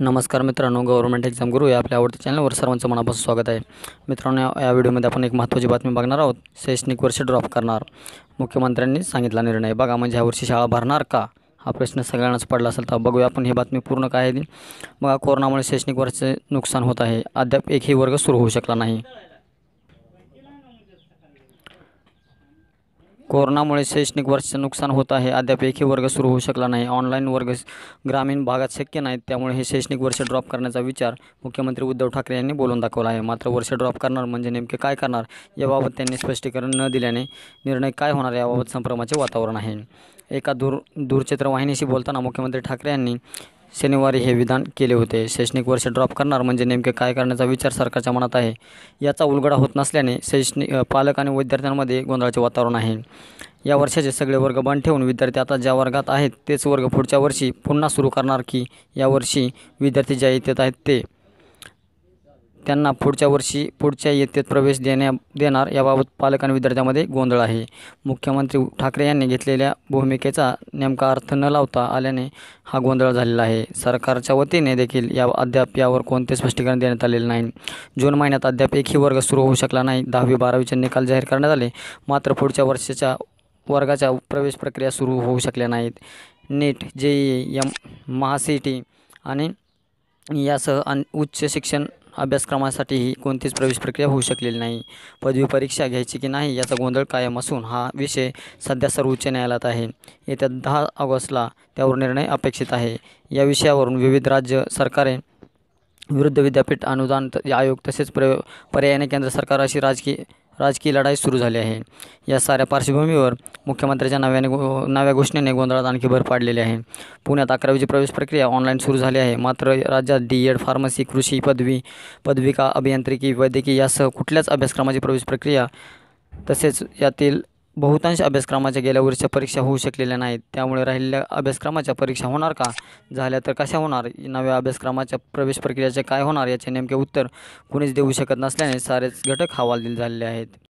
नमस्कार मित्रांनो government exam गुरु या आपल्या आवडत्या चॅनलवर सर्वांचं मनापासून स्वागत आहे मित्रांनो या व्हिडिओमध्ये आपण एक महत्त्वाची बातमी बघणार आहोत शैक्षणिक वर्ष ड्रॉप करणार मुख्यमंत्र्यांनी सांगितला निर्णय बघा म्हणजे वर्षी शाळा भरणार का हा प्रश्न सगळ्यांनाच पडला असेल तर बघूया आपण ही बातमी पूर्ण काय आहे बघा कोरोनामुळे शैक्षणिक वर्षाचे नुकसान होत आहे अद्याप एकही वर्ग सुरू होऊ शकला नाही कोरोनामुळे शैक्षणिक वर्षाचं नुकसान होत आहे अद्याप एकही वर्ग सुरू होऊ शकला नाही ऑनलाईन वर्ग ग्रामीण भागात शक्य नाहीत त्यामुळे हे शैक्षणिक वर्ष ड्रॉप करण्याचा विचार मुख्यमंत्री उद्धव ठाकरे यांनी बोलून दाखवला आहे मात्र वर्ष ड्रॉप करणार म्हणजे नेमके काय करणार याबाबत त्यांनी स्पष्टीकरण न दिल्याने निर्णय काय होणार याबाबत संभ्रमाचे वातावरण आहे एका दूर दूरचित्रवाहिनीशी बोलताना मुख्यमंत्री ठाकरे यांनी शनिवारी हे विधान केले होते शैक्षणिक वर्ष ड्रॉप करणार म्हणजे नेमके काय करण्याचा विचार सरकारच्या मनात आहे याचा उलगडा होत नसल्याने शैक्षणिक पालक आणि विद्यार्थ्यांमध्ये गोंधळाचे वातावरण आहे या वर्षाचे सगळे वर्ग बंद ठेवून विद्यार्थी आता ज्या वर्गात आहेत तेच वर्ग पुढच्या वर्षी पुन्हा सुरू करणार की यावर्षी विद्यार्थी ज्या येत आहेत ते त्यांना पुढच्या वर्षी पुढच्या इयत्तेत प्रवेश देण्या देणार याबाबत पालक आणि विद्यार्थ्यांमध्ये गोंधळ आहे मुख्यमंत्री ठाकरे यांनी घेतलेल्या भूमिकेचा नेमका अर्थ न लावता आल्याने हा गोंधळ झालेला आहे सरकारच्या वतीने देखील या अद्याप यावर कोणते स्पष्टीकरण देण्यात आलेले नाही जून महिन्यात अद्याप एकही वर्ग सुरू होऊ शकला नाही दहावी बारावीचे निकाल जाहीर करण्यात आले मात्र पुढच्या वर्षाच्या वर्गाच्या प्रवेश प्रक्रिया सुरू होऊ शकल्या नाहीत नीट जेई एम महासीटी आणि यासह अन उच्च शिक्षण अभ्यासक्रमासाठीही कोणतीच प्रवेश प्रक्रिया होऊ शकलेली नाही पदवी परीक्षा घ्यायची की नाही याचा गोंधळ कायम असून हा विषय सध्या सर्वोच्च न्यायालयात आहे येत्या दहा ऑगस्टला त्यावर निर्णय अपेक्षित आहे या विषयावरून विविध राज्य सरकारे विरुद्ध विद्यापीठ अनुदान आयोग तसेच प्र पर्यायाने केंद्र सरकार अशी राजकीय राजकीय लढाई सुरू झाली आहे या साऱ्या पार्श्वभूमीवर मुख्यमंत्र्याच्या नव्याने गो नव्या घोषणेने गोंधळात आणखी भर पाडलेली आहे पुण्यात अकरावीची प्रवेश प्रक्रिया ऑनलाईन सुरू झाली आहे मात्र राज्यात डी एड फार्मसी कृषी पदवी पदविका अभियांत्रिकी वैद्यकीय यासह कुठल्याच अभ्यासक्रमाची प्रवेश प्रक्रिया तसेच यातील बहुतांश अभ्यासक्रमाच्या गेल्या वर्षीच्या परीक्षा होऊ शकलेल्या नाहीत त्यामुळे राहिलेल्या अभ्यासक्रमाच्या परीक्षा होणार का झाल्या तर कशा होणार नव्या अभ्यासक्रमाच्या प्रवेश प्रक्रियेचे काय होणार याचे नेमके उत्तर कुणीच देऊ शकत नसल्याने सारेच घटक हवालदिल झालेले आहेत